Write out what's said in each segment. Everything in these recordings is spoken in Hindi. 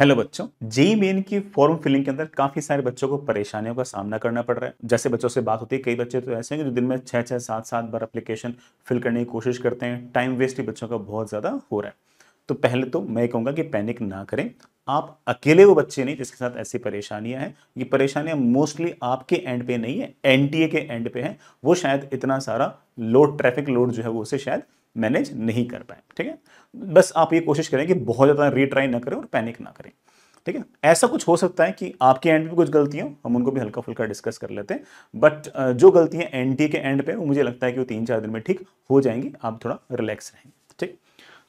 हेलो बच्चों जेई मेन की फॉर्म फिलिंग के अंदर काफ़ी सारे बच्चों को परेशानियों का सामना करना पड़ रहा है जैसे बच्चों से बात होती है कई बच्चे तो ऐसे हैं जो दिन में छः छः सात सात बार एप्लीकेशन फिल करने की कोशिश करते हैं टाइम वेस्ट ही बच्चों का बहुत ज़्यादा हो रहा है तो पहले तो मैं कहूँगा कि पैनिक ना करें आप अकेले वो बच्चे नहीं जिसके साथ ऐसी परेशानियां हैं ये परेशानियां मोस्टली आपके एंड पे नहीं है एनटीए के एंड पे है वो शायद इतना सारा लोड ट्रैफिक लोड जो है वो उसे शायद मैनेज नहीं कर पाए ठीक है बस आप ये कोशिश करें कि बहुत ज़्यादा रीट्राई ना करें और पैनिक ना करें ठीक है ऐसा कुछ हो सकता है कि आपके एंड पे कुछ गलतियाँ हम उनको भी हल्का फुल्का डिस्कस कर लेते हैं बट जो गलतियां टी के एंड पे वो मुझे लगता है कि वो तीन चार दिन में ठीक हो जाएंगी आप थोड़ा रिलैक्स रहें ठीक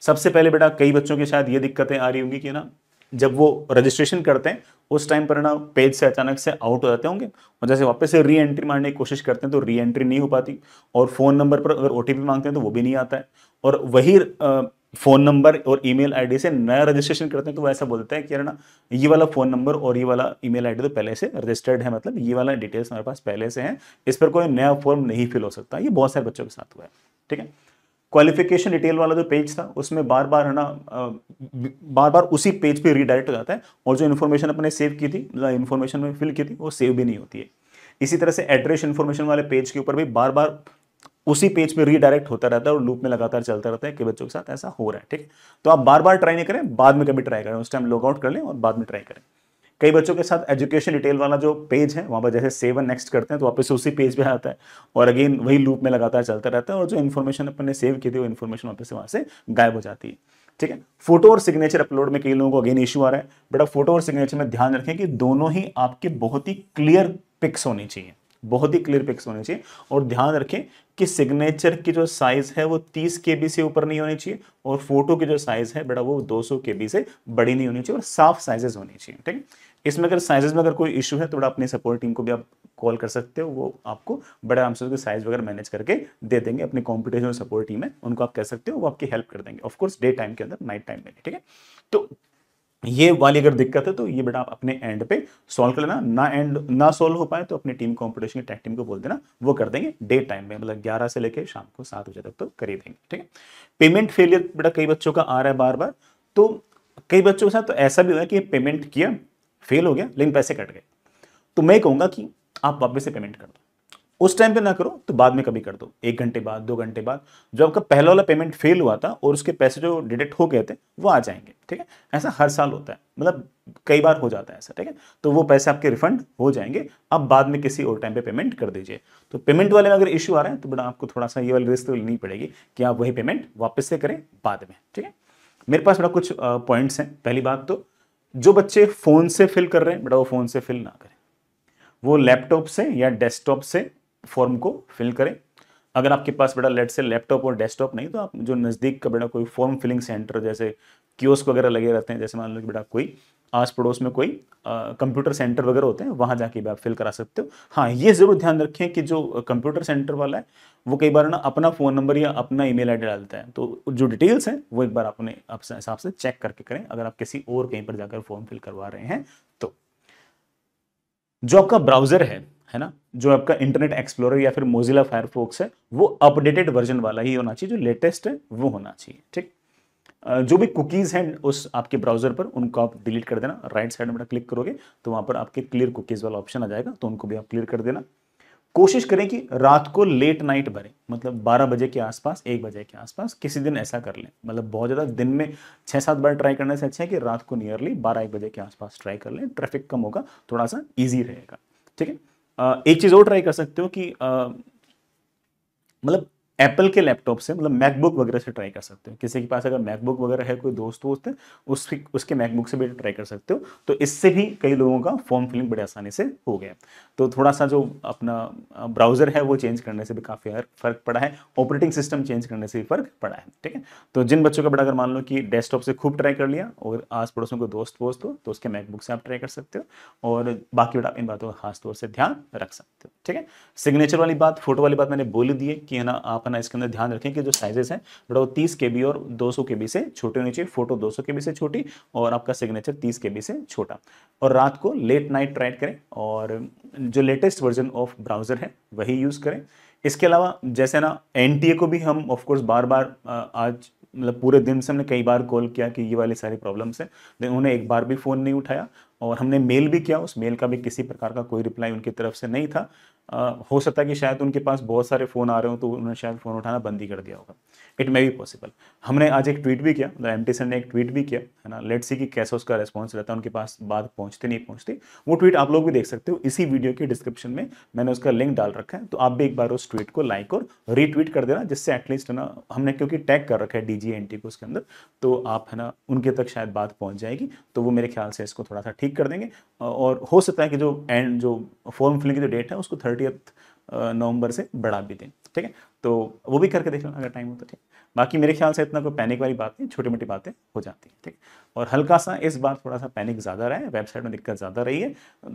सबसे पहले बेटा कई बच्चों के शायद ये दिक्कतें आ रही होंगी कि ना जब वो रजिस्ट्रेशन करते हैं उस टाइम पर ना पेज से अचानक से आउट हो जाते होंगे और जैसे वापस से री एंट्री मारने की कोशिश करते हैं तो री एंट्री नहीं हो पाती और फ़ोन नंबर पर अगर ओ मांगते हैं तो वो भी नहीं आता है और वही फ़ोन नंबर और ईमेल आईडी से नया रजिस्ट्रेशन करते हैं तो वो ऐसा बोलते हैं कि यार ना ये वाला फ़ोन नंबर और ये वाला ईमेल आईडी तो पहले से रजिस्टर्ड है मतलब ये वाला डिटेल्स हमारे पास पहले से हैं इस पर कोई नया फॉर्म नहीं फिल हो सकता ये बहुत सारे बच्चों के साथ हुआ है ठीक है क्वालिफिकेशन डिटेल वाला जो पेज था उसमें बार बार है ना बार बार उसी पेज पे रीडायरेक्ट हो जाता है और जो इन्फॉर्मेशन अपने सेव की थी इन्फॉर्मेशन में फिल की थी वो सेव भी नहीं होती है इसी तरह से एड्रेस इन्फॉर्मेशन वाले पेज के ऊपर भी बार बार उसी पेज पे रीडायरेक्ट होता रहता है और लूप में लगातार चलता रहता है कि बच्चों के साथ ऐसा हो रहा है ठीक है तो आप बार बार ट्राई नहीं करें बाद में कभी ट्राई करें उस टाइम लॉग आउट कर लें और बाद में ट्राई करें कई बच्चों के साथ एजुकेशन डिटेल वाला जो पेज है वहाँ पर जैसे सेवन नेक्स्ट करते हैं तो वापस उसी पेज पे आता है और अगेन वही लूप में लगातार चलता रहता है और जो इन्फॉर्मेशन अपन ने सेव की थी वो इन्फॉर्मेशन वापस वहाँ से गायब हो जाती है ठीक है फोटो और सिग्नेचर अपलोड में कई लोगों को अगेन इशू आ रहा है बट फोटो और सिग्नेचर में ध्यान रखें कि दोनों ही आपके बहुत ही क्लियर पिक्स होने चाहिए बहुत ही क्लियर पिक्स होने चाहिए और ध्यान रखें कि सिग्नेचर की जो साइज़ है वो 30 के से ऊपर नहीं होनी चाहिए और फोटो की जो साइज़ है बेटा वो 200 के से बड़ी नहीं होनी चाहिए और साफ साइजेस होनी चाहिए ठीक है इसमें अगर साइजेज में अगर कोई इशू है तो बड़ा अपनी सपोर्ट टीम को भी आप कॉल कर सकते हो वो आपको बड़े आराम से उसके साइज वगैरह मैनेज करके दे देंगे अपने कॉम्पिटिशन सपोर्ट टीम है उनको आप कह सकते हो वो आपकी हेल्प कर देंगे ऑफकोर्स डे टाइम के अंदर नाइट टाइम में ठीक है तो ये वाली अगर दिक्कत है तो ये बेटा आप अपने एंड पे सॉल्व कर लेना ना एंड ना सॉल्व हो पाए तो अपनी टीम कॉम्पिटिशन की टैक टीम को बोल देना वो कर देंगे डे टाइम में मतलब 11 से लेकर शाम को सात बजे तक तो कर ही देंगे ठीक है पेमेंट फेलियर बेटा कई बच्चों का आ रहा है बार बार तो कई बच्चों के साथ तो ऐसा भी हुआ है कि पेमेंट किया फेल हो गया लेकिन पैसे कट गए तो मैं कहूंगा कि आप वापस से पेमेंट कर दो उस टाइम पे ना करो तो बाद में कभी कर दो एक घंटे बाद दो घंटे बाद जो आपका पहला वाला पेमेंट फेल हुआ था और उसके पैसे जो डिडक्ट हो गए थे वो आ जाएंगे ठीक है ऐसा हर साल होता है मतलब कई बार हो जाता है ऐसा ठीक है तो वो पैसे आपके रिफंड हो जाएंगे आप बाद में किसी और टाइम पे पेमेंट कर दीजिए तो पेमेंट वाले में अगर इश्यू आ रहा है तो बड़ा आपको थोड़ा सा ये वाली रिस्क तो लेनी पड़ेगी कि आप वही पेमेंट वापस से करें बाद में ठीक है मेरे पास बड़ा कुछ पॉइंट्स हैं पहली बात तो जो बच्चे फ़ोन से फिल कर रहे हैं बेटा वो फ़ोन से फिल ना करें वो लैपटॉप से या डेस्कटॉप से फॉर्म को फिल करें अगर आपके पास बेटा लेट से लैपटॉप और डेस्कटॉप नहीं तो आप जो नज़दीक का बेटा कोई फॉर्म फिलिंग सेंटर जैसे क्योस्क वगैरह लगे रहते हैं जैसे मान लो कि बेटा कोई आस पड़ोस में कोई कंप्यूटर सेंटर वगैरह होते हैं वहाँ जाके भी आप फिल करा सकते हो हाँ ये ज़रूर ध्यान रखें कि जो कंप्यूटर सेंटर वाला है वो कई बार ना अपना फ़ोन नंबर या अपना ईमेल आईडी डालता है तो जो डिटेल्स हैं वो एक बार अपने हिसाब से चेक करके करें अगर आप किसी और कहीं पर जाकर फॉर्म फिल करवा रहे हैं तो जो आपका ब्राउज़र है है ना जो आपका इंटरनेट एक्सप्लोरर या फिर मोजिला फायरफोक्स है वो अपडेटेड वर्जन वाला ही होना चाहिए जो लेटेस्ट है वो होना चाहिए ठीक जो भी कुकीज़ हैं उस आपके ब्राउजर पर उनको आप डिलीट कर देना राइट साइड में क्लिक करोगे तो वहां पर आपके क्लियर कुकीज़ वाला ऑप्शन आ जाएगा तो उनको भी आप क्लियर कर देना कोशिश करें कि रात को लेट नाइट भरें मतलब 12 बजे के आसपास एक बजे के आसपास किसी दिन ऐसा कर लें मतलब बहुत ज़्यादा दिन में छह सात बार ट्राई करने से अच्छा है कि रात को नियरली बारह एक बजे के आसपास ट्राई कर लें ट्रैफिक कम होगा थोड़ा सा ईजी रहेगा ठीक है एक चीज़ और ट्राई कर सकते हो कि मतलब एप्पल के लैपटॉप से मतलब मैकबुक वगैरह से ट्राई कर सकते हो किसी के पास अगर मैकबुक वगैरह है कोई दोस्त वोस्त है उस उसके मैकबुक से भी ट्राई कर सकते हो तो इससे भी कई लोगों का फॉर्म फिलिंग बड़े आसानी से हो गया तो थोड़ा सा जो अपना ब्राउज़र है वो चेंज करने से भी काफ़ी फ़र्क पड़ा है ऑपरेटिंग सिस्टम चेंज करने से भी फ़र्क पड़ा है ठीक है तो जिन बच्चों का बड़ा अगर मान लो कि डेस्कटॉप से खूब ट्राई कर लिया और आस पड़ोस में कोई दोस्त वोस्त हो तो उसके मैकबुक से आप ट्राई कर सकते हो और बाकी बड़ा इन बातों का खासतौर से ध्यान रख सकते हो ठीक है सिग्नेचर वाली बात फोटो वाली बात मैंने बोल दी है कि है ना आप करना इसके अंदर ध्यान रखें कि जो साइजेस हैं बड़ा वो तीस के बी और दो सौ के बी से छोटे होने चाहिए फोटो दो सौ के बी से छोटी और आपका सिग्नेचर तीस के बी से छोटा और रात को लेट नाइट ट्राई करें और जो लेटेस्ट वर्जन ऑफ ब्राउज़र है वही यूज़ करें इसके अलावा जैसे ना एन को भी हम ऑफकोर्स बार बार आज मतलब पूरे दिन से हमने कई बार कॉल किया कि ये वाली सारी प्रॉब्लम्स हैं तो उन्होंने एक बार भी फ़ोन नहीं उठाया और हमने मेल भी किया उस मेल का भी किसी प्रकार का कोई रिप्लाई उनकी तरफ से नहीं था आ, हो सकता है कि शायद उनके पास बहुत सारे फ़ोन आ रहे हो तो उन्होंने शायद फ़ोन उठाना बंद ही कर दिया होगा इट मे बी पॉसिबल हमने आज एक ट्वीट भी किया मतलब एम टी ने एक ट्वीट भी किया है ना लेट सी कि कैसे उसका रेस्पॉन्स रहता है उनके पास बात पहुँचती नहीं पहुँचती वो ट्वीट आप लोग भी देख सकते हो इसी वीडियो के डिस्क्रिप्शन में मैंने उसका लिंक डाल रखा है तो आप भी एक बार उस ट्वीट को लाइक और रीट्वीट कर देना जिससे एटलीस्ट है ना हमने क्योंकि टैग कर रखा है डी जी एन टी को उसके अंदर तो आप है ना उनके तक शायद बात पहुँच जाएगी तो वो मेरे ख्याल से इसको थोड़ा सा ठीक ठीक कर देंगे और हो सकता है कि जो एंड जो फॉर्म फिलिंग की जो डेट है उसको थर्टी नवंबर से बढ़ा भी दें ठीक है तो वो भी करके देख लो अगर टाइम हो तो ठीक बाकी मेरे ख्याल से इतना कोई पैनिक वाली बात नहीं छोटी मोटी बातें हो जाती हैं ठीक और हल्का सा इस बार थोड़ा सा पैनिक ज़्यादा रहा है वेबसाइट में दिक्कत ज़्यादा रही है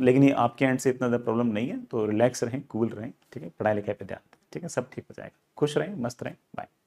लेकिन ये आपके एंड से इतना ज़्यादा प्रॉब्लम नहीं है तो रिलैक्स रहें कूल रहें ठीक है पढ़ाई लिखाई पर ध्यान दें ठीक है सब ठीक हो जाएगा खुश रहें मस्त रहें बाय